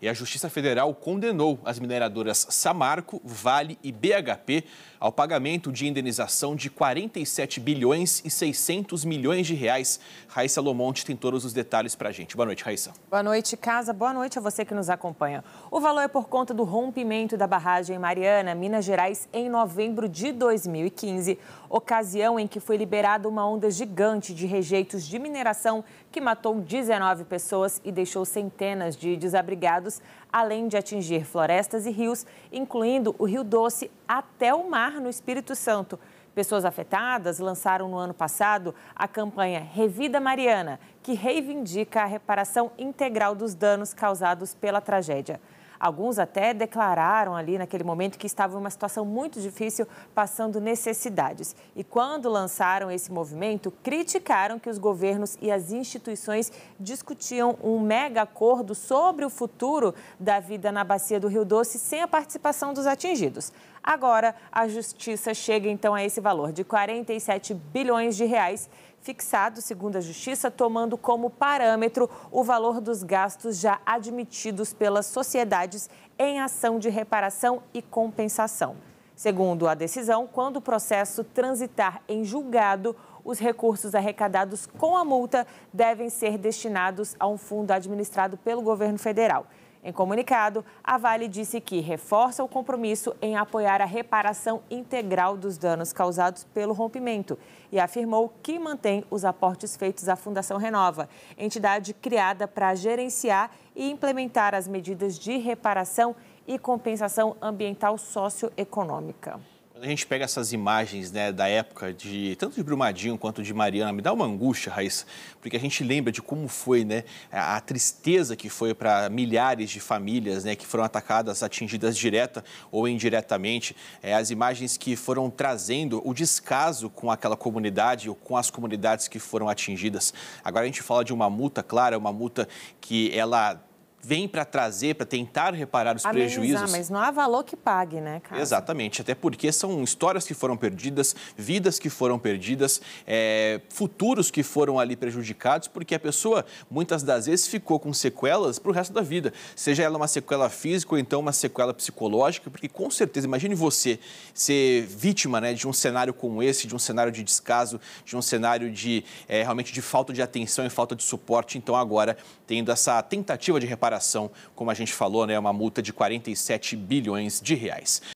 e a Justiça Federal condenou as mineradoras Samarco, Vale e BHP ao pagamento de indenização de 47 bilhões e 600 milhões de reais. Raíssa Lomonte tem todos os detalhes para a gente. Boa noite, Raíssa. Boa noite, Casa. Boa noite a você que nos acompanha. O valor é por conta do rompimento da barragem Mariana, Minas Gerais, em novembro de 2015, ocasião em que foi liberada uma onda gigante de rejeitos de mineração que matou 19 pessoas e deixou centenas de desabrigados estados, além de atingir florestas e rios, incluindo o Rio Doce até o mar no Espírito Santo. Pessoas afetadas lançaram no ano passado a campanha Revida Mariana, que reivindica a reparação integral dos danos causados pela tragédia. Alguns até declararam ali naquele momento que estava em uma situação muito difícil, passando necessidades. E quando lançaram esse movimento, criticaram que os governos e as instituições discutiam um mega acordo sobre o futuro da vida na bacia do Rio Doce sem a participação dos atingidos. Agora, a justiça chega então a esse valor de 47 bilhões de reais fixado, segundo a Justiça, tomando como parâmetro o valor dos gastos já admitidos pelas sociedades em ação de reparação e compensação. Segundo a decisão, quando o processo transitar em julgado, os recursos arrecadados com a multa devem ser destinados a um fundo administrado pelo governo federal. Em comunicado, a Vale disse que reforça o compromisso em apoiar a reparação integral dos danos causados pelo rompimento e afirmou que mantém os aportes feitos à Fundação Renova, entidade criada para gerenciar e implementar as medidas de reparação e compensação ambiental socioeconômica. Quando a gente pega essas imagens né, da época de tanto de Brumadinho quanto de Mariana, me dá uma angústia, Raíssa, porque a gente lembra de como foi né, a, tristeza que foi para milhares de famílias né, que foram atacadas, atingidas direta ou indiretamente. É, as imagens que foram trazendo o descaso com aquela comunidade ou com as comunidades que foram atingidas. Agora a gente fala de uma multa, claro, é uma multa que ela vem para trazer, para tentar reparar os Amenizar, prejuízos. Mas não há valor que pague, né, cara? Exatamente, até porque são histórias que foram perdidas, vidas que foram perdidas, é, futuros que foram ali prejudicados, porque a pessoa muitas das vezes ficou com sequelas para o resto da vida, seja ela uma sequela física ou então uma sequela psicológica, porque com certeza, imagine você ser vítima né, de um cenário como esse, de um cenário de descaso, de um cenário de é, realmente de falta de atenção e falta de suporte. Então agora tendo essa tentativa de reparação reparação, como a gente falou, né, uma multa de 47 bilhões de reais.